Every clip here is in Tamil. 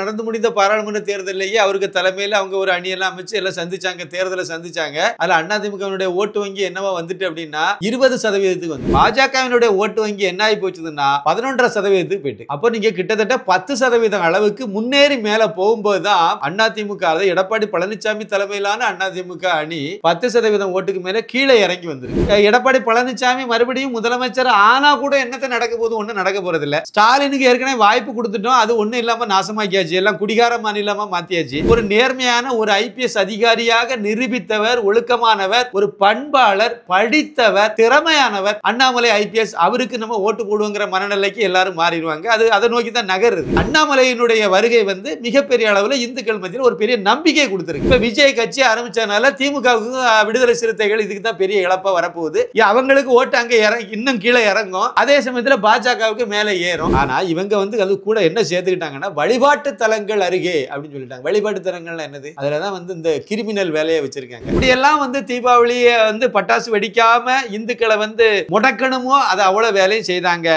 நடந்து முடிந்த பாராளுமன்ற தேர்தலிலேயே அவருக்கு தலைமையில் அவங்க ஒரு அணியெல்லாம் அமைச்சு எல்லாம் சந்திச்சாங்க தேர்தலை சந்திச்சாங்க அதுல அதிமுகவினுடைய ஓட்டு வங்கி என்னவா வந்துட்டு அப்படின்னா இருபது சதவீதத்துக்கு வந்து பாஜகவினுடைய ஓட்டு வங்கி என்ன ஆகி போச்சுன்னா பதினொன்றரை சதவீதத்துக்கு போயிட்டு அப்போ நீங்க கிட்டத்தட்ட பத்து சதவீதம் அளவுக்கு முன்னேறி மேல போகும்போது தான் திமுக அதாவது எடப்பாடி பழனிசாமி தலைமையிலான அண்ணா திமுக அணி பத்து சதவீதம் ஓட்டுக்கு மேல கீழே இறங்கி வந்துருக்கு எடப்பாடி பழனிசாமி மறுபடியும் முதலமைச்சர் ஆனா கூட என்னத்தை நடக்க போது ஒன்றும் நடக்க போறது இல்ல ஸ்டாலினுக்கு ஏற்கனவே வாய்ப்பு கொடுத்துட்டோம் அது ஒன்றும் இல்லாம நாசமாக்கியா மாத்தியாச்சு எல்லாம் குடிகார மாநிலமா மாத்தியாச்சு ஒரு நேர்மையான ஒரு ஐபிஎஸ் அதிகாரியாக நிரூபித்தவர் ஒழுக்கமானவர் ஒரு பண்பாளர் படித்தவர் திறமையானவர் அண்ணாமலை ஐபிஎஸ் அவருக்கு நம்ம ஓட்டு போடுவோங்கிற மனநிலைக்கு எல்லாரும் மாறிடுவாங்க அது அதை நோக்கி தான் நகருது அண்ணாமலையினுடைய வருகை வந்து மிகப்பெரிய அளவில் இந்துக்கள் மத்தியில் ஒரு பெரிய நம்பிக்கை கொடுத்துருக்கு இப்ப விஜய் கட்சி ஆரம்பிச்சதுனால திமுகவுக்கு விடுதலை சிறுத்தைகள் இதுக்கு தான் பெரிய இழப்பா வரப்போகுது அவங்களுக்கு ஓட்டு அங்கே இன்னும் கீழே இறங்கும் அதே சமயத்தில் பாஜகவுக்கு மேலே ஏறும் ஆனால் இவங்க வந்து அது கூட என்ன சேர்த்துக்கிட்டாங்கன்னா வழிபாட்டு தலங்கள் அருகே அப்படின்னு சொல்லிட்டாங்க வழிபாட்டு தலங்கள்லாம் என்னது அதில் தான் வந்து இந்த கிரிமினல் வேலையை வச்சிருக்காங்க இப்படியெல்லாம் வந்து தீபாவளியை வந்து பட்டாசு வெடிக்காம இந்துக்களை வந்து முடக்கணுமோ அதை அவ்வளோ வேலையும் செய்தாங்க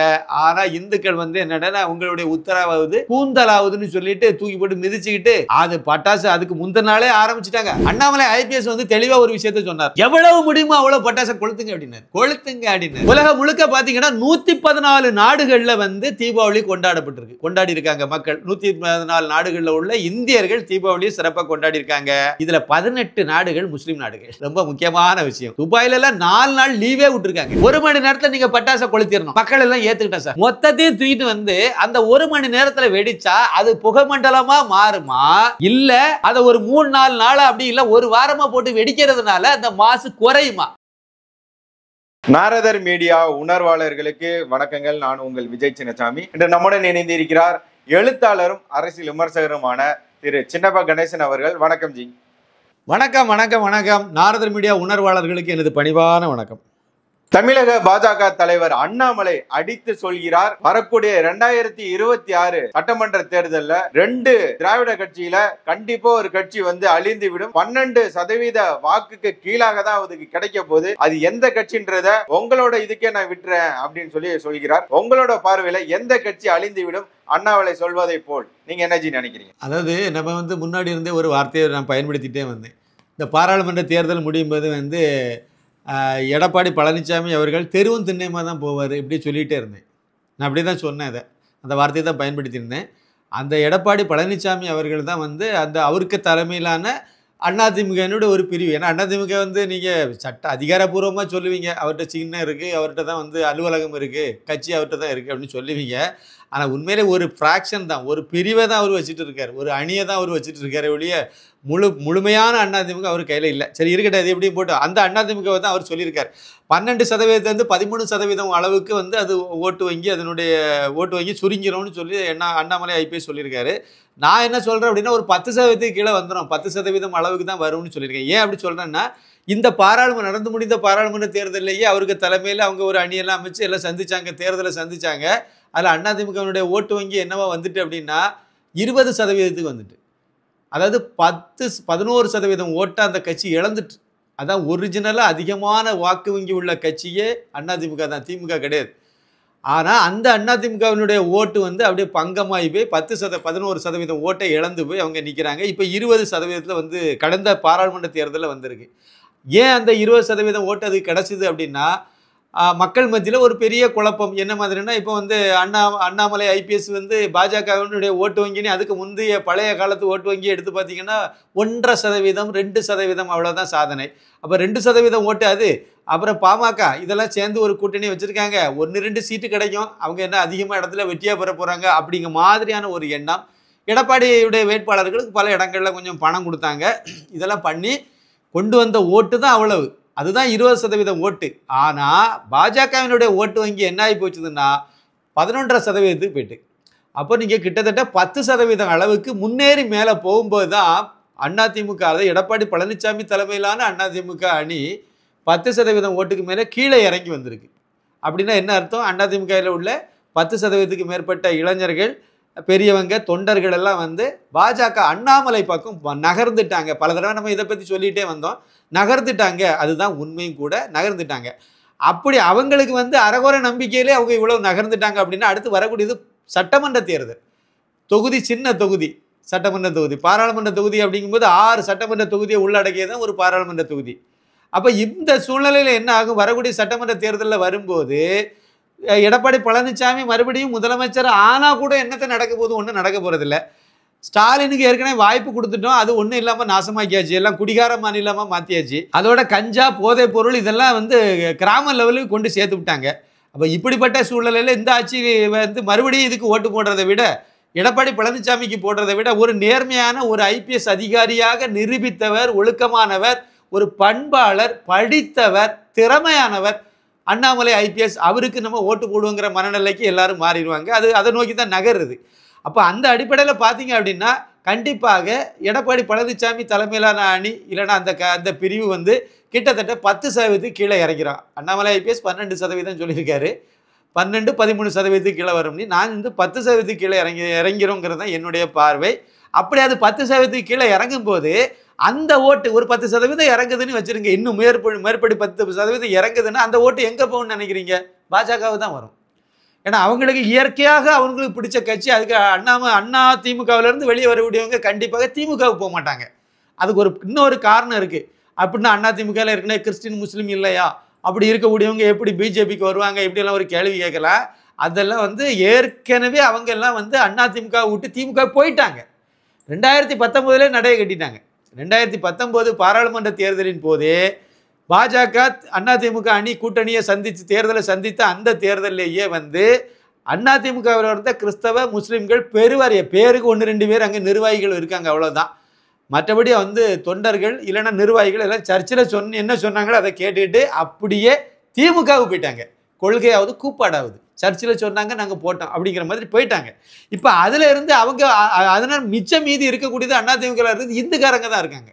ஆனால் இந்துக்கள் வந்து என்னடா உங்களுடைய உத்தரவாவது கூந்தலாவதுன்னு சொல்லிட்டு தூக்கி போட்டு மிதிச்சுக்கிட்டு அது பட்டாசு அதுக்கு முந்தின நாளே ஆரம்பிச்சிட்டாங்க அண்ணாமலை ஐபிஎஸ் வந்து தெளிவாக ஒரு விஷயத்த சொன்னார் எவ்வளவு முடியுமோ அவ்வளோ பட்டாசை கொளுத்துங்க அப்படின்னு கொளுத்துங்க அப்படின்னு உலகம் முழுக்க பார்த்தீங்கன்னா நூற்றி பதினாலு நாடுகள்ல வந்து தீபாவளி கொண்டாடப்பட்டிருக்கு கொண்டாடி இருக்காங்க மக்கள் நூற்றி ஐம்பது நாடுகளில் உள்ள இந்தியர்கள் தீபாவளியை சிறப்பாக கொண்டாடி இருக்காங்க இதுல பதினெட்டு நாடுகள் முஸ்லீம் நாடுகள் ரொம்ப முக்கியமான விஷயம் துபாயில எல்லாம் நாலு நாள் லீவே விட்டுருக்காங்க ஒரு மணி நேரத்தில் நீங்க பட்டாசை கொளுத்திடணும் மக்கள் எல்லாம் ஏத்துக்கிட்டேன் சார் மொத்தத்தையும் தூக்கிட்டு வந்து அந்த ஒரு மணி நேரத்தில் வெடிச்சா அது புகமண்டலமா மாறுமா இல்ல அதை ஒரு மூணு நாலு நாள் அப்படி இல்ல ஒரு வாரமா போட்டு வெடிக்கிறதுனால அந்த மாசு குறையுமா நாரதர் மீடியா உணர்வாளர்களுக்கு வணக்கங்கள் நான் உங்கள் விஜய் சின்னசாமி இன்று நம்முடன் இணைந்திருக்கிறார் எழுத்தாளரும் அரசியல் விமர்சகருமான திரு சின்னப்ப கணேசன் அவர்கள் வணக்கம் ஜி வணக்கம் வணக்கம் வணக்கம் நாரதர் மீடியா உணர்வாளர்களுக்கு எனது பணிவான வணக்கம் தமிழக பாஜக தலைவர் அண்ணாமலை அடித்து சொல்கிறார் வரக்கூடிய இரண்டாயிரத்தி இருபத்தி ஆறு சட்டமன்ற தேர்தலில் ரெண்டு திராவிட கட்சியில கண்டிப்பா ஒரு கட்சி வந்து அழிந்து விடும் பன்னெண்டு சதவீத வாக்குக்கு கீழாக தான் அதுக்கு கிடைக்க போது அது எந்த கட்சின்றத உங்களோட இதுக்கே நான் விட்டுறேன் அப்படின்னு சொல்லி சொல்கிறார் உங்களோட பார்வையில எந்த கட்சி அழிந்து விடும் அண்ணாமலை சொல்வதை போல் நீங்க என்னஜி நினைக்கிறீங்க அதாவது நம்ம வந்து முன்னாடி இருந்தே ஒரு வார்த்தையை நான் பயன்படுத்திட்டே வந்தேன் இந்த பாராளுமன்ற தேர்தல் முடியும் போது வந்து எடப்பாடி பழனிசாமி அவர்கள் தெருவும் திண்ணையமாக தான் போவார் இப்படி சொல்லிகிட்டே இருந்தேன் நான் அப்படி தான் சொன்னேன் அதை அந்த வார்த்தையை தான் பயன்படுத்தியிருந்தேன் அந்த எடப்பாடி பழனிசாமி அவர்கள் தான் வந்து அந்த அவருக்கு தலைமையிலான அண்ணாதிமுகனுடைய ஒரு பிரிவு ஏன்னா அண்ணாதிமுக வந்து நீங்கள் சட்ட அதிகாரப்பூர்வமாக சொல்லுவீங்க அவர்கிட்ட சின்ன இருக்குது அவர்கிட்ட தான் வந்து அலுவலகம் இருக்குது கட்சி அவர்கிட்ட தான் இருக்குது அப்படின்னு சொல்லுவீங்க ஆனால் உண்மையிலே ஒரு ஃப்ராக்ஷன் தான் ஒரு பிரிவை தான் அவர் வச்சுட்டு இருக்கார் ஒரு அணியை தான் அவர் வச்சுட்டு இருக்கார் ஒழிய முழு முழுமையான அண்ணாதிமுக அவர் கையில் இல்லை சரி இருக்கட்டும் அது எப்படியும் போட்டு அந்த அதிமுகவை தான் அவர் சொல்லியிருக்கார் பன்னெண்டு சதவீதத்துலேருந்து பதிமூணு சதவீதம் அளவுக்கு வந்து அது ஓட்டு வங்கி அதனுடைய ஓட்டு வங்கி சுருங்கிடும்னு சொல்லி என்ன அண்ணாமலை ஐபிஎஸ் சொல்லியிருக்காரு நான் என்ன சொல்கிறேன் அப்படின்னா ஒரு பத்து சதவீதத்துக்கு கீழே வந்துடும் பத்து சதவீதம் அளவுக்கு தான் வரும்னு சொல்லியிருக்கேன் ஏன் அப்படி சொல்கிறேன்னா இந்த பாராளுமன்றம் நடந்து முடிந்த பாராளுமன்ற தேர்தலையே அவருக்கு தலைமையில் அவங்க ஒரு அணியெல்லாம் அமைச்சு எல்லாம் சந்தித்தாங்க தேர்தலை சந்தித்தாங்க அதில் அதிமுகவினுடைய ஓட்டு வங்கி என்னவா வந்துட்டு அப்படின்னா இருபது சதவீதத்துக்கு வந்துட்டு அதாவது பத்து பதினோரு சதவீதம் ஓட்டை அந்த கட்சி இழந்துட்டு அதான் ஒரிஜினலாக அதிகமான வாக்கு வங்கி உள்ள கட்சியே அதிமுக தான் திமுக கிடையாது ஆனால் அந்த அதிமுகவினுடைய ஓட்டு வந்து அப்படியே பங்கமாகி போய் பத்து சத பதினோரு சதவீதம் ஓட்டை இழந்து போய் அவங்க நிற்கிறாங்க இப்போ இருபது சதவீதத்தில் வந்து கடந்த பாராளுமன்ற தேர்தலில் வந்திருக்கு ஏன் அந்த இருபது சதவீதம் ஓட்டு அது கிடச்சிது அப்படின்னா மக்கள் மத்தியில் ஒரு பெரிய குழப்பம் என்ன மாதிரினா இப்போ வந்து அண்ணா அண்ணாமலை ஐபிஎஸ் வந்து பாஜகவினுடைய ஓட்டு வங்கின்னு அதுக்கு முந்தைய பழைய காலத்து ஓட்டு வங்கி எடுத்து பார்த்தீங்கன்னா ஒன்றரை சதவீதம் ரெண்டு சதவீதம் அவ்வளோதான் சாதனை அப்போ ரெண்டு சதவீதம் ஓட்டு அது அப்புறம் பாமக இதெல்லாம் சேர்ந்து ஒரு கூட்டணி வச்சுருக்காங்க ஒன்று ரெண்டு சீட்டு கிடைக்கும் அவங்க என்ன அதிகமாக இடத்துல வெற்றியாக பெற போகிறாங்க அப்படிங்கிற மாதிரியான ஒரு எண்ணம் எடப்பாடியுடைய வேட்பாளர்களுக்கு பல இடங்களில் கொஞ்சம் பணம் கொடுத்தாங்க இதெல்லாம் பண்ணி கொண்டு வந்த ஓட்டு தான் அவ்வளவு அதுதான் இருபது சதவீதம் ஓட்டு ஆனால் பாஜகவினுடைய ஓட்டு வங்கி என்ன ஆகி போச்சுதுன்னா பதினொன்றரை சதவீதத்துக்கு போயிட்டு அப்போ நீங்கள் கிட்டத்தட்ட பத்து சதவீதம் அளவுக்கு முன்னேறி மேலே போகும்போது தான் அதிமுக அதாவது எடப்பாடி பழனிசாமி தலைமையிலான அதிமுக அணி பத்து சதவீதம் ஓட்டுக்கு மேலே கீழே இறங்கி வந்திருக்கு அப்படின்னா என்ன அர்த்தம் அதிமுகவில் உள்ள பத்து சதவீதத்துக்கு மேற்பட்ட இளைஞர்கள் பெரியவங்க தொண்டர்கள் எல்லாம் வந்து பாஜக அண்ணாமலை பக்கம் நகர்ந்துட்டாங்க பல தடவை நம்ம இதை பற்றி சொல்லிகிட்டே வந்தோம் நகர்ந்துட்டாங்க அதுதான் உண்மையும் கூட நகர்ந்துட்டாங்க அப்படி அவங்களுக்கு வந்து அறகுற நம்பிக்கையிலே அவங்க இவ்வளோ நகர்ந்துட்டாங்க அப்படின்னா அடுத்து வரக்கூடியது சட்டமன்ற தேர்தல் தொகுதி சின்ன தொகுதி சட்டமன்ற தொகுதி பாராளுமன்ற தொகுதி அப்படிங்கும்போது ஆறு சட்டமன்ற தொகுதியை உள்ளடக்கியதான் ஒரு பாராளுமன்ற தொகுதி அப்போ இந்த சூழ்நிலையில் என்ன ஆகும் வரக்கூடிய சட்டமன்ற தேர்தலில் வரும்போது எடப்பாடி பழனிசாமி மறுபடியும் முதலமைச்சர் ஆனால் கூட என்னத்தை நடக்க போது ஒன்றும் நடக்க போகிறதில்ல ஸ்டாலினுக்கு ஏற்கனவே வாய்ப்பு கொடுத்துட்டோம் அது ஒன்றும் இல்லாமல் நாசமாக்கியாச்சு எல்லாம் குடிகார மாநிலமாக மாற்றியாச்சு அதோட கஞ்சா போதை பொருள் இதெல்லாம் வந்து கிராம லெவலுக்கு கொண்டு சேர்த்து விட்டாங்க அப்போ இப்படிப்பட்ட சூழ்நிலையில் இந்த ஆட்சி வந்து மறுபடியும் இதுக்கு ஓட்டு போடுறதை விட எடப்பாடி பழனிசாமிக்கு போடுறதை விட ஒரு நேர்மையான ஒரு ஐபிஎஸ் அதிகாரியாக நிரூபித்தவர் ஒழுக்கமானவர் ஒரு பண்பாளர் படித்தவர் திறமையானவர் அண்ணாமலை ஐபிஎஸ் அவருக்கு நம்ம ஓட்டு போடுவோங்கிற மனநிலைக்கு எல்லாரும் மாறிடுவாங்க அது அதை நோக்கி தான் நகருது அப்போ அந்த அடிப்படையில் பார்த்தீங்க அப்படின்னா கண்டிப்பாக எடப்பாடி பழனிசாமி தலைமையிலான அணி இல்லைன்னா அந்த க அந்த பிரிவு வந்து கிட்டத்தட்ட பத்து சதவீதத்துக்கு கீழே இறக்கிறான் அண்ணாமலை ஐபிஎஸ் பன்னெண்டு சதவீதம் சொல்லியிருக்காரு பன்னெண்டு பதிமூணு சதவீதத்துக்கு கீழே வரும்னு நான் வந்து பத்து சதவீதத்துக்கு கீழே இறங்கி இறங்கிறோங்கிறது தான் என்னுடைய பார்வை அப்படி அது பத்து சதவீதத்துக்கு கீழே இறங்கும்போது அந்த ஓட்டு ஒரு பத்து சதவீதம் இறங்குதுன்னு வச்சுருங்க இன்னும் மேற்படி மேற்படி பத்து சதவீதம் இறங்குதுன்னா அந்த ஓட்டு எங்கே போகணும்னு நினைக்கிறீங்க பாஜகவு தான் வரும் ஏன்னா அவங்களுக்கு இயற்கையாக அவங்களுக்கு பிடிச்ச கட்சி அதுக்கு அண்ணாம அண்ணா திமுகவிலேருந்து வெளியே வரக்கூடியவங்க கண்டிப்பாக திமுகவுக்கு போக மாட்டாங்க அதுக்கு ஒரு இன்னொரு காரணம் இருக்குது அப்படின்னா அண்ணா திமுகவில் இருக்குன்னா கிறிஸ்டின் முஸ்லீம் இல்லையா அப்படி இருக்கக்கூடியவங்க எப்படி பிஜேபிக்கு வருவாங்க இப்படியெல்லாம் ஒரு கேள்வி கேட்கலாம் அதெல்லாம் வந்து ஏற்கனவே அவங்க எல்லாம் வந்து அண்ணா திமுக விட்டு திமுக போயிட்டாங்க ரெண்டாயிரத்தி பத்தொம்போதுலேயே நடைய கட்டிட்டாங்க ரெண்டாயிரத்தி பத்தொம்போது பாராளுமன்ற தேர்தலின் போது பாஜக அதிமுக அணி கூட்டணியை சந்தித்து தேர்தலை சந்தித்த அந்த தேர்தலிலேயே வந்து அதிமுகவில் இருந்த கிறிஸ்தவ முஸ்லீம்கள் பெருவாரிய பேருக்கு ஒன்று ரெண்டு பேர் அங்கே நிர்வாகிகள் இருக்காங்க அவ்வளோதான் மற்றபடி வந்து தொண்டர்கள் இல்லைன்னா நிர்வாகிகள் எல்லாம் சர்ச்சில் சொன்ன என்ன சொன்னாங்களோ அதை கேட்டுக்கிட்டு அப்படியே திமுகவுக்கு போயிட்டாங்க கொள்கையாவது கூப்பாடாவது சர்ச்சில் சொன்னாங்க நாங்கள் போட்டோம் அப்படிங்கிற மாதிரி போயிட்டாங்க இப்போ அதில் இருந்து அவங்க அதனால் மிச்சம் மீதி இருக்கக்கூடியது அதிமுக இருந்து இந்துக்காரங்க தான் இருக்காங்க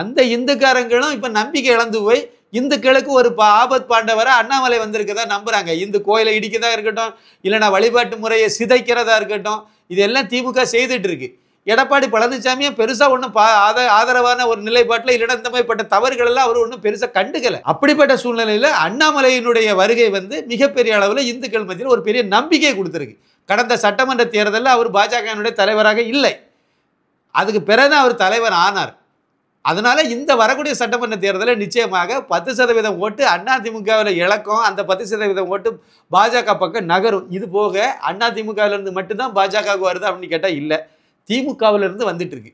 அந்த இந்துக்காரங்களும் இப்போ நம்பிக்கை இழந்து போய் இந்துக்களுக்கு ஒரு பா ஆபத் பாண்டவரை அண்ணாமலை வந்திருக்கதா நம்புகிறாங்க இந்து கோயிலை இடிக்கிறதா இருக்கட்டும் இல்லைனா வழிபாட்டு முறையை சிதைக்கிறதா இருக்கட்டும் இதெல்லாம் திமுக செய்துட்டு இருக்குது எடப்பாடி பழனிசாமியும் பெருசாக ஒன்றும் ஆதரவான ஒரு நிலைப்பாட்டில் இல்லைன்னா இந்த தவறுகள் எல்லாம் அவர் ஒன்றும் பெருசாக கண்டுக்கலை அப்படிப்பட்ட சூழ்நிலையில் அண்ணாமலையினுடைய வருகை வந்து மிகப்பெரிய அளவில் இந்துக்கள் மத்தியில் ஒரு பெரிய நம்பிக்கை கொடுத்துருக்கு கடந்த சட்டமன்ற தேர்தலில் அவர் பாஜகவினுடைய தலைவராக இல்லை அதுக்கு பிறகு அவர் தலைவர் ஆனார் அதனால இந்த வரக்கூடிய சட்டமன்ற தேர்தலில் நிச்சயமாக பத்து சதவீதம் ஓட்டு அதிமுகவில் இழக்கும் அந்த பத்து சதவீதம் ஓட்டு பாஜக பக்கம் நகரும் இது போக அதிமுகவிலிருந்து மட்டும்தான் பாஜகவுக்கு வருது அப்படின்னு கேட்டால் இல்லை திமுகவிலிருந்து வந்துட்டு இருக்கு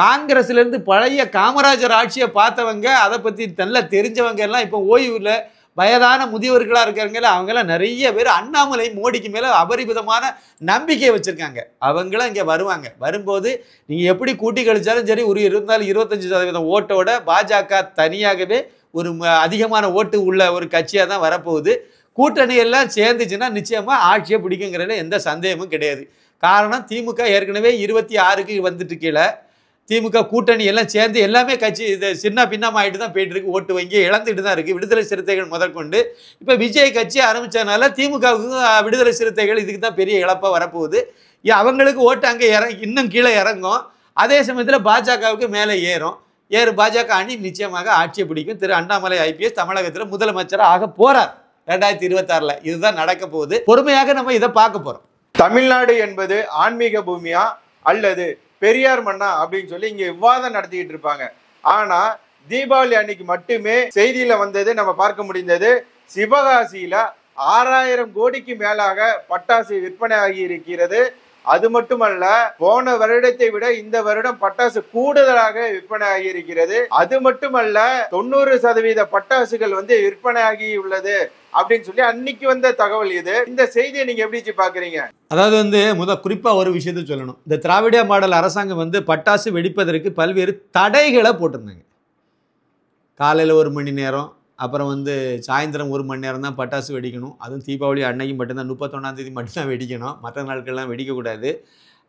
காங்கிரஸ்லேருந்து பழைய காமராஜர் ஆட்சியை பார்த்தவங்க அதை பற்றி நல்ல தெரிஞ்சவங்க எல்லாம் இப்போ ஓய்வில் வயதான முதியவர்களாக இருக்கிறவங்கள அவங்களாம் நிறைய பேர் அண்ணாமலை மோடிக்கு மேலே அபரிமிதமான நம்பிக்கையை வச்சுருக்காங்க அவங்களாம் இங்கே வருவாங்க வரும்போது நீங்கள் எப்படி கூட்டி கழிச்சாலும் சரி ஒரு இருந்தாலும் இருபத்தஞ்சி சதவீதம் ஓட்டோட பாஜக தனியாகவே ஒரு அதிகமான ஓட்டு உள்ள ஒரு கட்சியாக தான் வரப்போகுது கூட்டணியெல்லாம் சேர்ந்துச்சுன்னா நிச்சயமாக ஆட்சியை பிடிக்குங்கிறதுல எந்த சந்தேகமும் கிடையாது காரணம் திமுக ஏற்கனவே இருபத்தி ஆறுக்கு வந்துட்டு கீழே திமுக கூட்டணி எல்லாம் சேர்ந்து எல்லாமே கட்சி இது சின்ன பின்னமாயிட்டு தான் போயிட்டு இருக்கு ஓட்டு வங்கி இழந்துட்டு தான் இருக்குது விடுதலை சிறுத்தைகள் முதற்கொண்டு இப்போ விஜய் கட்சி ஆரம்பித்ததுனால திமுகவுக்கு விடுதலை சிறுத்தைகள் இதுக்கு தான் பெரிய இழப்பாக வரப்போகுது அவங்களுக்கு ஓட்டு அங்கே இற இன்னும் கீழே இறங்கும் அதே சமயத்தில் பாஜகவுக்கு மேலே ஏறும் ஏறு பாஜக அணி நிச்சயமாக ஆட்சியை பிடிக்கும் திரு அண்ணாமலை ஐபிஎஸ் தமிழகத்தில் முதலமைச்சராக போகிறார் ரெண்டாயிரத்தி இருபத்தாறில் இதுதான் நடக்க போகுது பொறுமையாக நம்ம இதை பார்க்க போகிறோம் தமிழ்நாடு என்பது ஆன்மீக பூமியா அல்லது பெரியார் மன்னா அப்படின்னு சொல்லி இங்க விவாதம் நடத்திக்கிட்டு இருப்பாங்க ஆனா தீபாவளி அன்னைக்கு மட்டுமே செய்தியில வந்தது நம்ம பார்க்க முடிந்தது சிவகாசியில ஆறாயிரம் கோடிக்கு மேலாக பட்டாசு விற்பனையாகி இருக்கிறது அது மட்டுமல்ல போன வருடத்தை விட இந்த வருடம் பட்டாசு கூடுதலாக விற்பனையாகி இருக்கிறது அது மட்டுமல்ல தொண்ணூறு சதவீத பட்டாசுகள் வந்து விற்பனையாகி உள்ளது அப்படின்னு சொல்லி அன்னைக்கு வந்த தகவல் இது இந்த செய்தியை நீங்க எப்படி பாக்குறீங்க அதாவது வந்து முத குறிப்பாக ஒரு விஷயத்த சொல்லணும் இந்த திராவிட மாடல் அரசாங்கம் வந்து பட்டாசு வெடிப்பதற்கு பல்வேறு தடைகளை போட்டிருந்தாங்க காலையில் ஒரு மணி நேரம் அப்புறம் வந்து சாயந்தரம் ஒரு மணி நேரம் தான் பட்டாசு வெடிக்கணும் அதுவும் தீபாவளி அன்னைக்கு மட்டும்தான் முப்பத்தொன்னாந்தேதி மட்டும்தான் வெடிக்கணும் மற்ற நாட்கள்லாம் வெடிக்கக்கூடாது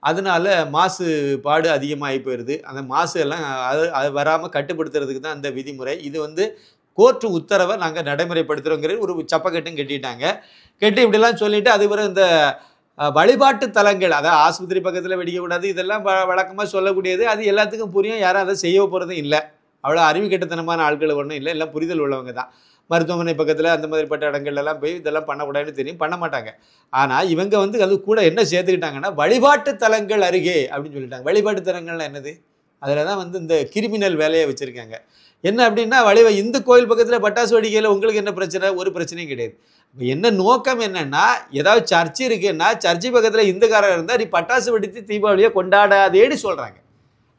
அதனால் மாசு பாடு அதிகமாகி போயிடுது அந்த மாசு எல்லாம் அது அது வராமல் கட்டுப்படுத்துறதுக்கு தான் அந்த விதிமுறை இது வந்து கோர்ட்டு உத்தரவை நாங்கள் நடைமுறைப்படுத்துகிறோங்கிற ஒரு சப்பக்கட்டும் கட்டிட்டாங்க கட்டி இப்படிலாம் சொல்லிவிட்டு அதுக்கப்புறம் இந்த வழிபாட்டு தலங்கள் அதாவது ஆஸ்பத்திரி பக்கத்தில் வெடிக்கக்கூடாது இதெல்லாம் வழக்கமாக சொல்லக்கூடியது அது எல்லாத்துக்கும் புரியும் யாரும் அதை செய்ய போகிறதும் இல்லை அவ்வளோ அறிவு கெட்டத்தனமான ஆட்கள் ஒன்றும் இல்லை எல்லாம் புரிதல் உள்ளவங்க தான் மருத்துவமனை பக்கத்தில் அந்த மாதிரிப்பட்ட இடங்கள்லாம் போய் இதெல்லாம் பண்ணக்கூடாதுன்னு தெரியும் பண்ண மாட்டாங்க ஆனால் இவங்க வந்து அது கூட என்ன சேர்த்துக்கிட்டாங்கன்னா வழிபாட்டு தலங்கள் அருகே அப்படின்னு சொல்லிட்டாங்க வழிபாட்டு தலங்கள்லாம் என்னது அதில் தான் வந்து இந்த கிரிமினல் வேலையை வச்சுருக்காங்க என்ன அப்படின்னா வளைவ இந்து கோயில் பக்கத்தில் பட்டாசு வடிக்கையில் உங்களுக்கு என்ன பிரச்சனை ஒரு பிரச்சனையும் கிடையாது இப்போ என்ன நோக்கம் என்னென்னா ஏதாவது சர்ச்சு இருக்குன்னா சர்ச்சு பக்கத்தில் இந்துக்காரர் இருந்தால் நீ பட்டாசு வெடித்து தீபாவளியை கொண்டாடாதேன்னு சொல்கிறாங்க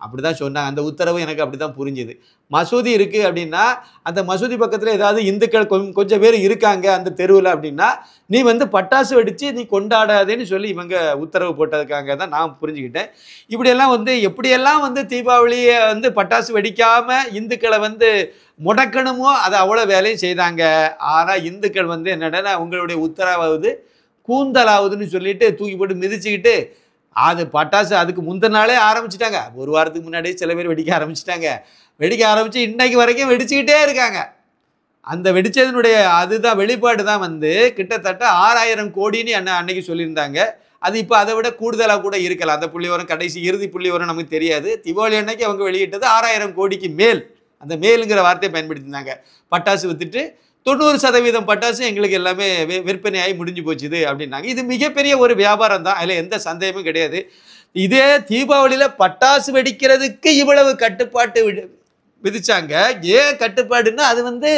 அப்படி தான் சொன்னாங்க அந்த உத்தரவு எனக்கு அப்படி தான் புரிஞ்சுது மசூதி இருக்குது அப்படின்னா அந்த மசூதி பக்கத்தில் ஏதாவது இந்துக்கள் கொஞ்சம் பேர் இருக்காங்க அந்த தெருவில் அப்படின்னா நீ வந்து பட்டாசு வெடித்து நீ கொண்டாடாதேன்னு சொல்லி இவங்க உத்தரவு போட்டதுக்காக தான் நான் புரிஞ்சுக்கிட்டேன் இப்படியெல்லாம் வந்து எப்படியெல்லாம் வந்து தீபாவளியை வந்து பட்டாசு வெடிக்காமல் இந்துக்களை வந்து முடக்கணுமோ அதை அவ்வளோ வேலையும் செய்தாங்க ஆனால் இந்துக்கள் வந்து என்னென்னா உங்களுடைய உத்தரவாவது கூந்தலாவதுன்னு சொல்லிட்டு தூக்கி போட்டு மிதிச்சுக்கிட்டு அது பட்டாசு அதுக்கு முந்தின நாளே ஆரம்பிச்சிட்டாங்க ஒரு வாரத்துக்கு முன்னாடியே சில பேர் வெடிக்க ஆரம்பிச்சிட்டாங்க வெடிக்க ஆரம்பித்து இன்றைக்கு வரைக்கும் வெடிச்சுக்கிட்டே இருக்காங்க அந்த வெடித்ததுனுடைய அதுதான் வெளிப்பாடு தான் வந்து கிட்டத்தட்ட ஆறாயிரம் கோடின்னு என்ன அன்னைக்கு சொல்லியிருந்தாங்க அது இப்போ அதை விட கூடுதலாக கூட இருக்கலாம் அந்த புள்ளி வரும் கடைசி இறுதி புள்ளி வரும் நமக்கு தெரியாது திவாலி அன்னைக்கு அவங்க வெளியிட்டது ஆறாயிரம் கோடிக்கு மேல் அந்த மேலுங்கிற வார்த்தையை பயன்படுத்தியிருந்தாங்க பட்டாசு வித்துட்டு தொண்ணூறு சதவீதம் பட்டாசு எங்களுக்கு எல்லாமே விற்பனையாகி முடிஞ்சு போச்சுது அப்படின்னாங்க இது மிகப்பெரிய ஒரு வியாபாரம் தான் அதில் எந்த சந்தேகமும் கிடையாது இதே தீபாவளியில் பட்டாசு வெடிக்கிறதுக்கு இவ்வளவு கட்டுப்பாட்டு விதிச்சாங்க ஏன் கட்டுப்பாடுன்னா அது வந்து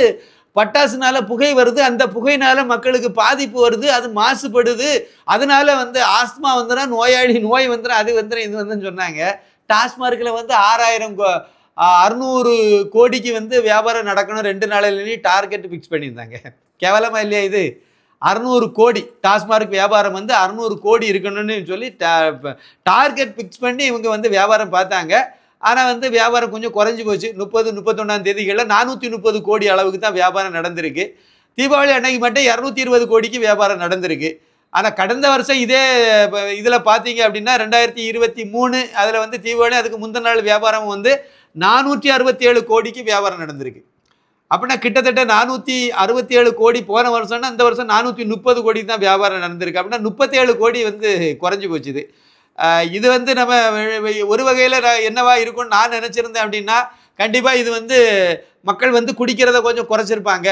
பட்டாசுனால புகை வருது அந்த புகையினால மக்களுக்கு பாதிப்பு வருது அது மாசுபடுது அதனால வந்து ஆஸ்மா வந்துடும் நோயாளி நோய் வந்துடும் அது வந்துடும் இது வந்துன்னு சொன்னாங்க டாஸ்மார்க்கில் வந்து ஆறாயிரம் அறுநூறு கோடிக்கு வந்து வியாபாரம் நடக்கணும் ரெண்டு நாளிலேயே டார்கெட் ஃபிக்ஸ் பண்ணியிருந்தாங்க கேவலமாக இல்லையா இது அறநூறு கோடி டாஸ்மார்க் வியாபாரம் வந்து அறநூறு கோடி இருக்கணும்னு சொல்லி டார்கெட் ஃபிக்ஸ் பண்ணி இவங்க வந்து வியாபாரம் பார்த்தாங்க ஆனால் வந்து வியாபாரம் கொஞ்சம் குறைஞ்சி போச்சு முப்பது முப்பத்தொன்னாம் தேதிகளில் நானூற்றி முப்பது கோடி அளவுக்கு தான் வியாபாரம் நடந்திருக்கு தீபாவளி அன்னைக்கு மட்டும் இரநூத்தி இருபது கோடிக்கு வியாபாரம் நடந்திருக்கு ஆனால் கடந்த வருஷம் இதே இதில் பார்த்தீங்க அப்படின்னா ரெண்டாயிரத்தி இருபத்தி மூணு அதில் வந்து தீபாவளி அதுக்கு முந்தின நாள் வியாபாரம் வந்து நானூற்றி அறுபத்தி ஏழு கோடிக்கு வியாபாரம் நடந்திருக்கு அப்படின்னா கிட்டத்தட்ட நானூற்றி அறுபத்தி ஏழு கோடி போன வருஷம்னா இந்த வருஷம் நானூற்றி முப்பது கோடி தான் வியாபாரம் நடந்திருக்கு அப்படின்னா முப்பத்தேழு கோடி வந்து குறைஞ்சி போச்சுது இது வந்து நம்ம ஒரு வகையில் என்னவா இருக்கும்னு நான் நினச்சிருந்தேன் அப்படின்னா கண்டிப்பாக இது வந்து மக்கள் வந்து குடிக்கிறத கொஞ்சம் குறைச்சிருப்பாங்க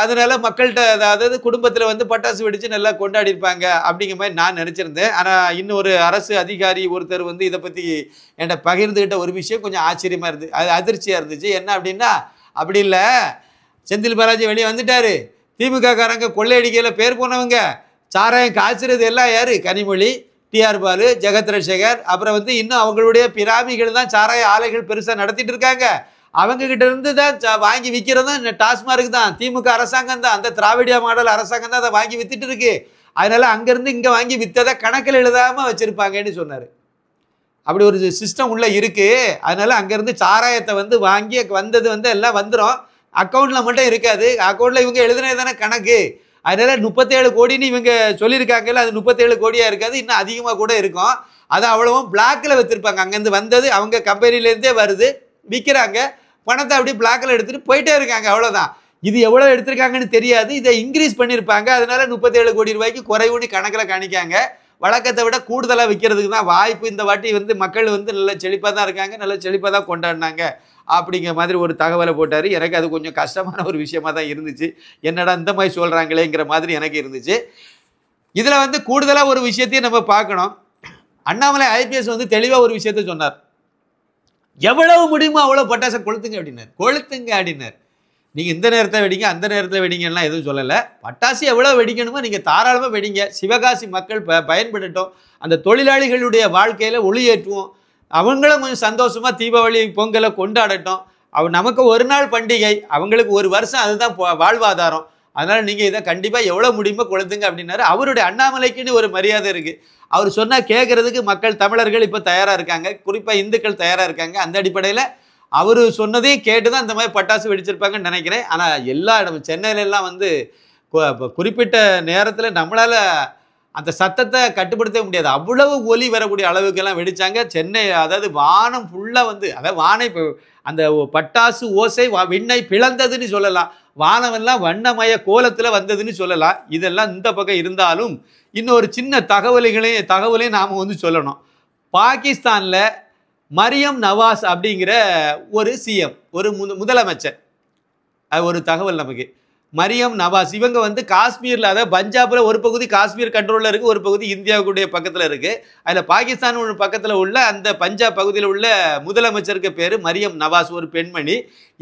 அதனால மக்கள்கிட்ட அதாவது குடும்பத்தில் வந்து பட்டாசு வெடித்து நல்லா கொண்டாடி இருப்பாங்க அப்படிங்கிற மாதிரி நான் நினச்சிருந்தேன் ஆனால் இன்னொரு அரசு அதிகாரி ஒருத்தர் வந்து இதை பற்றி என்னை பகிர்ந்துக்கிட்ட ஒரு விஷயம் கொஞ்சம் ஆச்சரியமாக இருந்துச்சு அது அதிர்ச்சியாக இருந்துச்சு என்ன அப்படின்னா அப்படி இல்லை செந்தில் பாலாஜி வெளியே வந்துட்டார் திமுககாரங்க கொள்ளையடிக்கையில் பேர் போனவங்க சாராயம் காய்ச்சிறது எல்லாம் யார் கனிமொழி டிஆர் பாலு ஜெகத்ரசேகர் அப்புறம் வந்து இன்னும் அவங்களுடைய பிராமிகள் தான் சாராய ஆலைகள் பெருசாக நடத்திட்டு இருக்காங்க அவங்க கிட்ட இருந்து தான் வாங்கி விற்கிறதும் டாஸ்மார்க் தான் திமுக அரசாங்கம் தான் அந்த திராவிடியா மாடல் அரசாங்கம் தான் அதை வாங்கி வித்துட்டு இருக்கு அதனால அங்கேருந்து இங்கே வாங்கி விற்றதை கணக்கில் எழுதாமல் வச்சுருப்பாங்கன்னு சொன்னார் அப்படி ஒரு சிஸ்டம் உள்ளே இருக்குது அதனால் அங்கேருந்து சாராயத்தை வந்து வாங்கி வந்தது வந்து எல்லாம் வந்துடும் அக்கௌண்ட்டில் மட்டும் இருக்காது அக்கௌண்ட்டில் இவங்க எழுதுனது தானே கணக்கு அதனால் முப்பத்தேழு கோடின்னு இவங்க சொல்லியிருக்காங்கல்ல அது முப்பத்தேழு கோடியாக இருக்காது இன்னும் அதிகமாக கூட இருக்கும் அது அவ்வளவும் பிளாக்கில் வச்சுருப்பாங்க அங்கேருந்து வந்தது அவங்க கம்பெனிலேருந்தே வருது விற்கிறாங்க பணத்தை அப்படியே பிளாக்கில் எடுத்துகிட்டு போயிட்டே இருக்காங்க அவ்வளோதான் இது எவ்வளோ எடுத்திருக்காங்கன்னு தெரியாது இதை இன்க்ரீஸ் பண்ணியிருப்பாங்க அதனால முப்பத்தேழு கோடி ரூபாய்க்கு குறைவுன்னு கணக்கில் காணிக்காங்க வழக்கத்தை விட கூடுதலாக விற்கிறதுக்கு தான் வாய்ப்பு இந்த வாட்டி வந்து மக்கள் வந்து நல்ல செழிப்பாக தான் இருக்காங்க நல்ல செழிப்பாக தான் கொண்டாடினாங்க அப்படிங்கிற மாதிரி ஒரு தகவலை போட்டார் எனக்கு அது கொஞ்சம் கஷ்டமான ஒரு விஷயமாக தான் இருந்துச்சு என்னடா இந்த மாதிரி சொல்கிறாங்களேங்கிற மாதிரி எனக்கு இருந்துச்சு இதில் வந்து கூடுதலாக ஒரு விஷயத்தையும் நம்ம பார்க்கணும் அண்ணாமலை ஐபிஎஸ் வந்து தெளிவாக ஒரு விஷயத்த சொன்னார் எவ்வளவு முடியுமோ அவ்வளோ பட்டாசை கொளுத்துங்க அப்படின்னார் கொளுத்துங்க அப்படின்னார் நீங்கள் இந்த நேரத்தை வெடிங்க அந்த நேரத்தில் வெடிங்கலாம் எதுவும் சொல்லலை பட்டாசு எவ்வளோ வெடிக்கணுமோ நீங்கள் தாராளமாக வெடிங்க சிவகாசி மக்கள் ப பயன்படட்டும் அந்த தொழிலாளிகளுடைய வாழ்க்கையில் ஏற்றுவோம் அவங்களும் கொஞ்சம் சந்தோஷமாக தீபாவளி பொங்கலை கொண்டாடட்டும் அவ நமக்கு ஒரு நாள் பண்டிகை அவங்களுக்கு ஒரு வருஷம் அதுதான் வாழ்வாதாரம் அதனால் நீங்கள் இதை கண்டிப்பாக எவ்வளோ முடியுமோ கொடுத்துங்க அப்படின்னாரு அவருடைய அண்ணாமலைக்குன்னு ஒரு மரியாதை இருக்குது அவர் சொன்னால் கேட்குறதுக்கு மக்கள் தமிழர்கள் இப்போ தயாராக இருக்காங்க குறிப்பாக இந்துக்கள் தயாராக இருக்காங்க அந்த அடிப்படையில் அவர் சொன்னதையும் கேட்டு தான் இந்த மாதிரி பட்டாசு வெடிச்சிருப்பாங்கன்னு நினைக்கிறேன் ஆனால் எல்லா இடமும் சென்னையிலெல்லாம் வந்து குறிப்பிட்ட நேரத்தில் நம்மளால் அந்த சத்தத்தை கட்டுப்படுத்த முடியாது அவ்வளவு ஒலி வரக்கூடிய அளவுக்கெல்லாம் வெடிச்சாங்க சென்னை அதாவது வானம் ஃபுல்லாக வந்து அதாவது வானை அந்த பட்டாசு ஓசை விண்ணை பிளந்ததுன்னு சொல்லலாம் வானமெல்லாம் வண்ணமய கோலத்தில் வந்ததுன்னு சொல்லலாம் இதெல்லாம் இந்த பக்கம் இருந்தாலும் இன்னொரு சின்ன தகவல்களையும் தகவலையும் நாம் வந்து சொல்லணும் பாகிஸ்தானில் மரியம் நவாஸ் அப்படிங்கிற ஒரு சிஎம் ஒரு முதலமைச்சர் அது ஒரு தகவல் நமக்கு மரியம் நவாஸ் இவங்க வந்து காஷ்மீரில் அதாவது பஞ்சாபில் ஒரு பகுதி காஷ்மீர் கண்ட்ரோலில் இருக்குது ஒரு பகுதி இந்தியாவுக்குடைய பக்கத்தில் இருக்குது அதில் பாகிஸ்தான் பக்கத்தில் உள்ள அந்த பஞ்சாப் பகுதியில் உள்ள முதலமைச்சருக்கு பேர் மரியம் நவாஸ் ஒரு பெண்மணி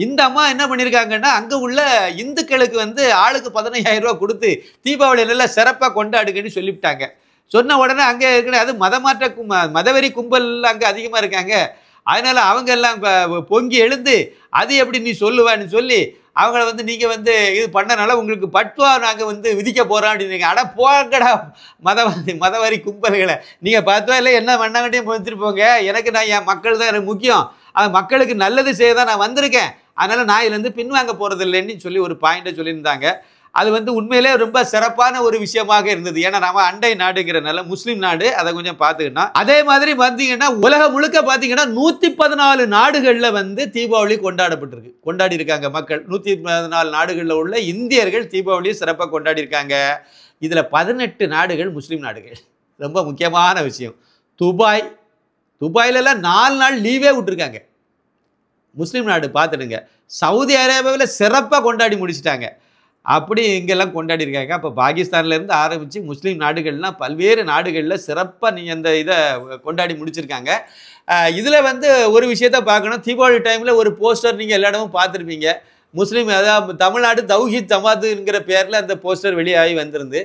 இந்த அம்மா என்ன பண்ணியிருக்காங்கன்னா அங்கே உள்ள இந்துக்களுக்கு வந்து ஆளுக்கு பதினையாயிரம் ரூபா கொடுத்து தீபாவளியில் நல்லா சிறப்பாக கொண்டாடுங்கன்னு சொல்லிவிட்டாங்க சொன்ன உடனே அங்கே இருக்கிற அது மதமாற்ற கும் மதவெறி கும்பல் அங்கே அதிகமாக இருக்காங்க அதனால் அவங்க எல்லாம் பொங்கி எழுந்து அது எப்படி நீ சொல்லுவான்னு சொல்லி அவங்கள வந்து நீங்கள் வந்து இது பண்ணனால உங்களுக்கு பட்வா நாங்கள் வந்து விதிக்க போகிறோம் அப்படின்னு அட போங்கடா மதவாதி மதவாரி கும்பல்களை நீங்கள் பத்வா இல்லை என்ன பண்ண வேண்டியும் வந்துட்டு போங்க எனக்கு நான் என் மக்கள் தான் எனக்கு முக்கியம் அது மக்களுக்கு நல்லது செய்ய தான் நான் வந்திருக்கேன் அதனால் நான் இதுலேருந்து பின்வாங்க இல்லைன்னு சொல்லி ஒரு பாயிண்ட்டை சொல்லியிருந்தாங்க அது வந்து உண்மையிலே ரொம்ப சிறப்பான ஒரு விஷயமாக இருந்தது ஏன்னா நம்ம அண்டை நாடுங்கிறனால முஸ்லீம் நாடு அதை கொஞ்சம் பார்த்துக்கணும் அதே மாதிரி பார்த்தீங்கன்னா உலகம் முழுக்க பார்த்தீங்கன்னா நூற்றி பதினாலு நாடுகளில் வந்து தீபாவளி கொண்டாடப்பட்டிருக்கு கொண்டாடி இருக்காங்க மக்கள் நூற்றி பதினாலு நாடுகளில் உள்ள இந்தியர்கள் தீபாவளியை சிறப்பாக கொண்டாடி இருக்காங்க இதில் பதினெட்டு நாடுகள் முஸ்லீம் நாடுகள் ரொம்ப முக்கியமான விஷயம் துபாய் துபாயிலலாம் நாலு நாள் லீவே விட்டுருக்காங்க முஸ்லீம் நாடு பார்த்துடுங்க சவுதி அரேபியாவில் சிறப்பாக கொண்டாடி முடிச்சிட்டாங்க அப்படி இங்கெல்லாம் கொண்டாடி இருக்காங்க அப்போ பாகிஸ்தான்லேருந்து ஆரம்பித்து முஸ்லீம் நாடுகள்லாம் பல்வேறு நாடுகளில் சிறப்பாக நீங்கள் அந்த இதை கொண்டாடி முடிச்சிருக்காங்க இதில் வந்து ஒரு விஷயத்த பார்க்கணும் தீபாவளி டைமில் ஒரு போஸ்டர் நீங்கள் எல்லா இடமும் பார்த்துருப்பீங்க முஸ்லீம் அதாவது தமிழ்நாடு தௌஹித் ஜமாத்துங்கிற பேரில் அந்த போஸ்டர் வெளியாகி வந்திருந்து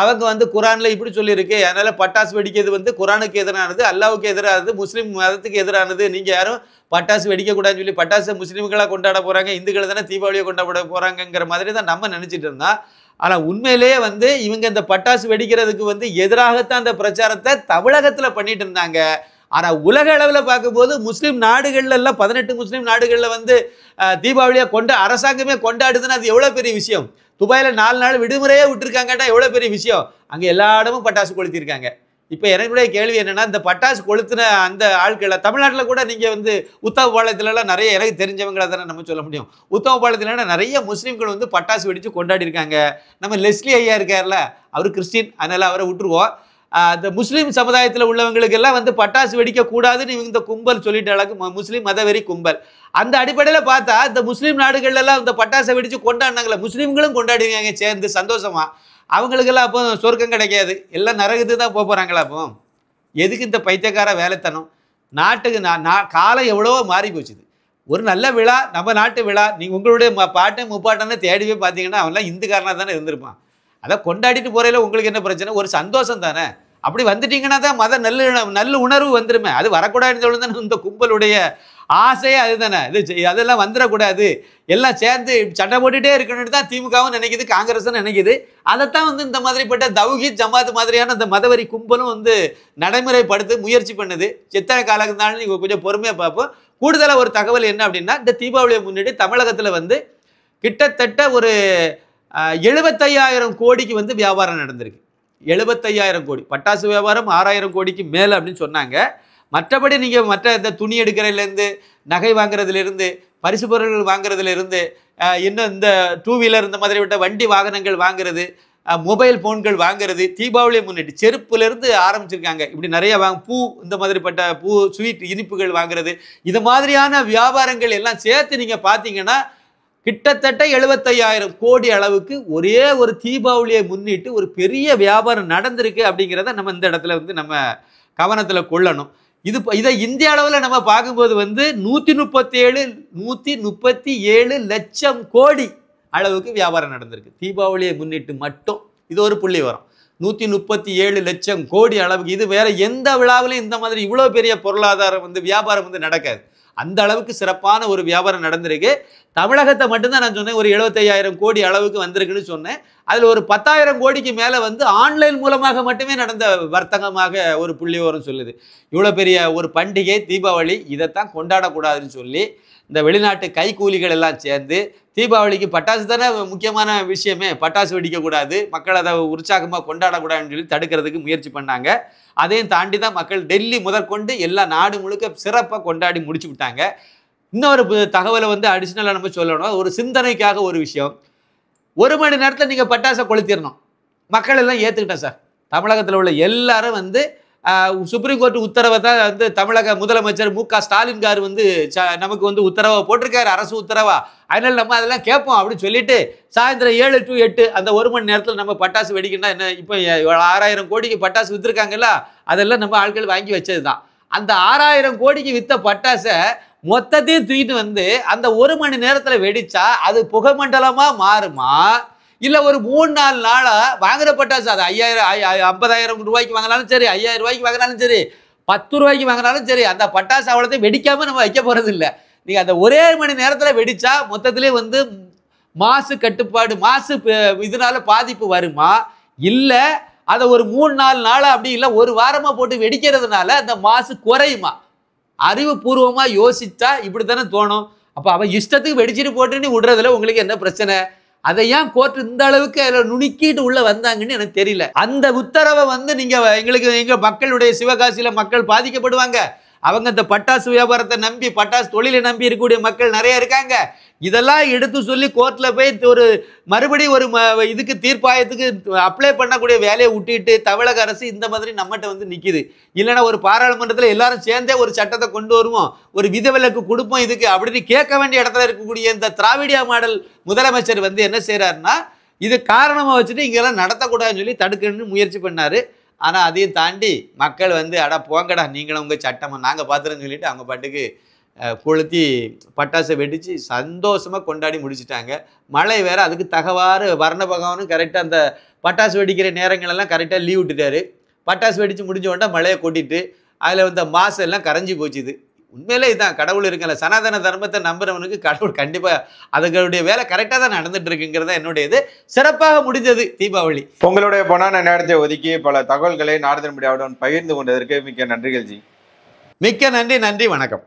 அவங்க வந்து குரானில் இப்படி சொல்லியிருக்கு அதனால் பட்டாசு வெடிக்கிறது வந்து குரானுக்கு எதிரானது அல்லாவுக்கு எதிரானது முஸ்லீம் மதத்துக்கு எதிரானது நீங்கள் யாரும் பட்டாசு வெடிக்கக்கூடாதுன்னு சொல்லி பட்டாசு முஸ்லீம்களாக கொண்டாட போகிறாங்க இந்துக்கள் தானே தீபாவளியை கொண்டாட போகிறாங்கங்கிற மாதிரி தான் நம்ம நினச்சிட்டு இருந்தோம் ஆனால் உண்மையிலேயே வந்து இவங்க இந்த பட்டாசு வெடிக்கிறதுக்கு வந்து எதிராகத்தான் அந்த பிரச்சாரத்தை தமிழகத்தில் பண்ணிட்டு இருந்தாங்க ஆனால் உலக அளவில் பார்க்கும்போது முஸ்லீம் நாடுகள்லாம் பதினெட்டு முஸ்லீம் நாடுகளில் வந்து தீபாவளியாக கொண்டு அரசாங்கமே கொண்டாடுதுன்னா அது எவ்வளோ பெரிய விஷயம் துபாயில் நாலு நாள் விடுமுறையே விட்டுருக்காங்கட்டா எவ்வளோ பெரிய விஷயம் அங்கே எல்லா இடமும் பட்டாசு கொளுத்திருக்காங்க இப்போ எனக்குடைய கேள்வி என்னென்னா இந்த பட்டாசு கொளுத்துன அந்த ஆட்களை தமிழ்நாட்டில் கூட நீங்கள் வந்து பாலத்திலலாம் நிறைய எனக்கு தெரிஞ்சவங்களை தானே நம்ம சொல்ல முடியும் உத்தவபாளையத்துலனா நிறைய முஸ்லீம்கள் வந்து பட்டாசு வெடித்து கொண்டாடி இருக்காங்க நம்ம லெஸ்லி ஐயா இருக்கார்ல அவர் கிறிஸ்டின் அதனால் அவரை விட்டுருவோம் இந்த முஸ்லீம் சமுதாயத்தில் உள்ளவங்களுக்கு எல்லாம் வந்து பட்டாசு வெடிக்கக்கூடாதுன்னு இவங்க இந்த கும்பல் சொல்லிட்டு அளவுக்கு முஸ்லீம் மதவெறி கும்பல் அந்த அடிப்படையில் பார்த்தா இந்த முஸ்லீம் நாடுகள்லாம் இந்த பட்டாசை வெடித்து கொண்டாடினாங்களே முஸ்லீம்களும் கொண்டாடுவாங்க சேர்ந்து சந்தோஷமா அவங்களுக்கெல்லாம் அப்போ சொர்க்கம் கிடைக்காது எல்லாம் நரகத்து தான் போக போகிறாங்களா அப்போ எதுக்கு இந்த பைத்தியக்கார வேலைத்தனம் நாட்டுக்கு நான் நான் காலம் எவ்வளவோ மாறி போச்சுது ஒரு நல்ல விழா நம்ம நாட்டு விழா நீங்கள் உங்களுடைய பாட்டை முப்பாட்டன்னு தேடி போய் பார்த்தீங்கன்னா அவன்லாம் இந்துக்காரனாக தானே இருந்திருப்பான் அதை கொண்டாடிட்டு போகிறதில் உங்களுக்கு என்ன பிரச்சனை ஒரு சந்தோஷம் தானே அப்படி வந்துட்டீங்கன்னா தான் மத நல்ல நல்ல உணர்வு வந்துருமே அது வரக்கூடாதுன்னு சொல்லுங்க தானே இந்த கும்பலுடைய ஆசையே அதுதானே இது அதெல்லாம் வந்துடக்கூடாது எல்லாம் சேர்ந்து சட்டை போட்டுகிட்டே இருக்கணும்னு தான் திமுகவும் நினைக்குது காங்கிரஸும் நினைக்குது அதைத்தான் வந்து இந்த மாதிரிப்பட்ட தௌஹி ஜமாத் மாதிரியான இந்த மதவரி கும்பலும் வந்து நடைமுறைப்படுத்த முயற்சி பண்ணுது எத்தனை காலம் நீங்கள் கொஞ்சம் பொறுமையாக பார்ப்போம் கூடுதலாக ஒரு தகவல் என்ன அப்படின்னா இந்த தீபாவளியை முன்னிட்டு தமிழகத்தில் வந்து கிட்டத்தட்ட ஒரு எழுபத்தையாயிரம் கோடிக்கு வந்து வியாபாரம் நடந்திருக்கு எழுபத்தையாயிரம் கோடி பட்டாசு வியாபாரம் ஆறாயிரம் கோடிக்கு மேலே அப்படின்னு சொன்னாங்க மற்றபடி நீங்கள் மற்ற இந்த துணி எடுக்கிறதுலேருந்து நகை வாங்குறதுலேருந்து பரிசு பொருட்கள் வாங்குறதுலேருந்து இன்னும் இந்த டூ வீலர் இந்த மாதிரி விட்ட வண்டி வாகனங்கள் வாங்குறது மொபைல் ஃபோன்கள் வாங்குறது தீபாவளியை முன்னிட்டு செருப்புலேருந்து ஆரம்பிச்சிருக்காங்க இப்படி நிறைய வாங்க பூ இந்த மாதிரிப்பட்ட பூ ஸ்வீட் இனிப்புகள் வாங்குறது இது மாதிரியான வியாபாரங்கள் எல்லாம் சேர்த்து நீங்கள் பார்த்தீங்கன்னா கிட்டத்தட்ட எழுபத்தையாயிரம் கோடி அளவுக்கு ஒரே ஒரு தீபாவளியை முன்னிட்டு ஒரு பெரிய வியாபாரம் நடந்திருக்கு அப்படிங்கிறத நம்ம இந்த இடத்துல வந்து நம்ம கவனத்தில் கொள்ளணும் இது இதை இந்திய அளவில் நம்ம பார்க்கும்போது வந்து நூற்றி முப்பத்தி ஏழு நூற்றி முப்பத்தி ஏழு லட்சம் கோடி அளவுக்கு வியாபாரம் நடந்திருக்கு தீபாவளியை முன்னிட்டு மட்டும் இது ஒரு புள்ளி வரும் நூற்றி முப்பத்தி ஏழு லட்சம் கோடி அளவுக்கு இது வேற எந்த விழாவிலையும் இந்த மாதிரி இவ்வளோ பெரிய பொருளாதாரம் வந்து வியாபாரம் வந்து நடக்காது அந்த அளவுக்கு சிறப்பான ஒரு வியாபாரம் நடந்திருக்கு தமிழகத்தை மட்டும்தான் நான் சொன்னேன் ஒரு எழுபத்தையாயிரம் கோடி அளவுக்கு வந்திருக்குன்னு சொன்னேன் அதில் ஒரு பத்தாயிரம் கோடிக்கு மேலே வந்து ஆன்லைன் மூலமாக மட்டுமே நடந்த வர்த்தகமாக ஒரு புள்ளி ஓரம் சொல்லுது இவ்வளோ பெரிய ஒரு பண்டிகை தீபாவளி இதைத்தான் கொண்டாடக்கூடாதுன்னு சொல்லி இந்த வெளிநாட்டு கைக்கூலிகள் எல்லாம் சேர்ந்து தீபாவளிக்கு பட்டாசு தானே முக்கியமான விஷயமே பட்டாசு வெடிக்கக்கூடாது மக்கள் அதை உற்சாகமாக கொண்டாடக்கூடாதுன்னு சொல்லி தடுக்கிறதுக்கு முயற்சி பண்ணாங்க அதையும் தாண்டி தான் மக்கள் டெல்லி முதற்கொண்டு எல்லா நாடு முழுக்க சிறப்பாக கொண்டாடி முடிச்சு விட்டாங்க இன்னொரு தகவலை வந்து அடிஷ்னலாக நம்ம சொல்லணும் ஒரு சிந்தனைக்காக ஒரு விஷயம் ஒரு மணி நேரத்தில் நீங்கள் பட்டாசை கொளுத்திடணும் மக்கள் எல்லாம் ஏற்றுக்கிட்டேன் சார் தமிழகத்தில் உள்ள எல்லாரும் வந்து சுப்ரீம் கோர்ட் உத்தரவை தான் வந்து தமிழக முதலமைச்சர் மு க ஸ்டாலின் கார் வந்து நமக்கு வந்து உத்தரவை போட்டிருக்காரு அரசு உத்தரவா அதனால நம்ம அதெல்லாம் கேட்போம் அப்படின்னு சொல்லிட்டு சாயந்தரம் ஏழு டு எட்டு அந்த ஒரு மணி நேரத்தில் நம்ம பட்டாசு வெடிக்கணும்னா என்ன இப்போ ஆறாயிரம் கோடிக்கு பட்டாசு விற்றுருக்காங்கல்ல அதெல்லாம் நம்ம ஆட்கள் வாங்கி வச்சது தான் அந்த ஆறாயிரம் கோடிக்கு விற்ற பட்டாசை மொத்தத்தையும் தூக்கிட்டு வந்து அந்த ஒரு மணி நேரத்தில் வெடிச்சா அது புகை மண்டலமாக மாறுமா இல்லை ஒரு மூணு நாலு நாளாக வாங்குற பட்டாசு அது ஐயாயிரம் ஐம்பதாயிரம் ரூபாய்க்கு வாங்கினாலும் சரி ஐயாயிரம் ரூபாய்க்கு வாங்கினாலும் சரி பத்து ரூபாய்க்கு வாங்கினாலும் சரி அந்த பட்டாசு அவ்வளோத்தையும் வெடிக்காமல் நம்ம வைக்க போகிறது இல்லை நீங்கள் அந்த ஒரே மணி நேரத்தில் வெடித்தா மொத்தத்திலே வந்து மாசு கட்டுப்பாடு மாசு இதனால பாதிப்பு வருமா இல்லை அதை ஒரு மூணு நாலு நாளாக அப்படி இல்லை ஒரு வாரமாக போட்டு வெடிக்கிறதுனால அந்த மாசு குறையுமா அறிவுபூர்வமாக யோசித்தா இப்படி தானே தோணும் அப்போ அவன் இஷ்டத்துக்கு வெடிச்சிட்டு போட்டுன்னு விடுறதுல உங்களுக்கு என்ன பிரச்சனை அதை ஏன் கோர்ட் இந்த அளவுக்கு அதில் நுணுக்கிட்டு உள்ளே வந்தாங்கன்னு எனக்கு தெரியல அந்த உத்தரவை வந்து நீங்கள் எங்களுக்கு எங்கள் மக்களுடைய சிவகாசியில் மக்கள் பாதிக்கப்படுவாங்க அவங்க இந்த பட்டாசு வியாபாரத்தை நம்பி பட்டாசு தொழிலை நம்பி இருக்கக்கூடிய மக்கள் நிறைய இருக்காங்க இதெல்லாம் எடுத்து சொல்லி கோர்ட்டில் போய் ஒரு மறுபடியும் ஒரு இதுக்கு தீர்ப்பாயத்துக்கு அப்ளை பண்ணக்கூடிய வேலையை விட்டுட்டு தமிழக அரசு இந்த மாதிரி நம்மகிட்ட வந்து நிற்கிது இல்லைன்னா ஒரு பாராளுமன்றத்தில் எல்லாரும் சேர்ந்தே ஒரு சட்டத்தை கொண்டு வருவோம் ஒரு விதவிலக்கு கொடுப்போம் இதுக்கு அப்படின்னு கேட்க வேண்டிய இடத்துல இருக்கக்கூடிய இந்த திராவிடியா மாடல் முதலமைச்சர் வந்து என்ன செய்கிறாருன்னா இது காரணமாக வச்சுட்டு இங்கெல்லாம் நடத்தக்கூடாதுன்னு சொல்லி தடுக்கணும்னு முயற்சி பண்ணார் ஆனால் அதையும் தாண்டி மக்கள் வந்து அடா போங்கடா நீங்களும் உங்கள் சட்டமாக நாங்கள் பார்த்துருன்னு சொல்லிட்டு அவங்க பாட்டுக்கு கொளுத்தி பட்டாசை வெடித்து சந்தோஷமாக கொண்டாடி முடிச்சிட்டாங்க மழை வேறு அதுக்கு தகவாறு வர்ண பகவானும் கரெக்டாக அந்த பட்டாசு வெடிக்கிற நேரங்களெல்லாம் கரெக்டாக லீவ் விட்டுட்டாரு பட்டாசு வெடித்து முடிஞ்ச உடனே மழையை கொட்டிட்டு அதில் வந்த மாசெல்லாம் கரைஞ்சி போச்சுது உண்மையிலே இதுதான் கடவுள் இருக்குல்ல சனாதன தர்மத்தை நம்புறவனுக்கு கடவுள் கண்டிப்பாக அதுங்களுடைய வேலை கரெக்டாக தான் நடந்துட்டு இருக்குங்கிறத என்னுடைய இது சிறப்பாக முடிஞ்சது தீபாவளி உங்களுடைய பொண்ணான நேரத்தை ஒதுக்கி பல தகவல்களை நாரதன் முடியாவுடன் பகிர்ந்து கொண்டதற்கு மிக்க நன்றிகள் ஜி மிக்க நன்றி நன்றி வணக்கம்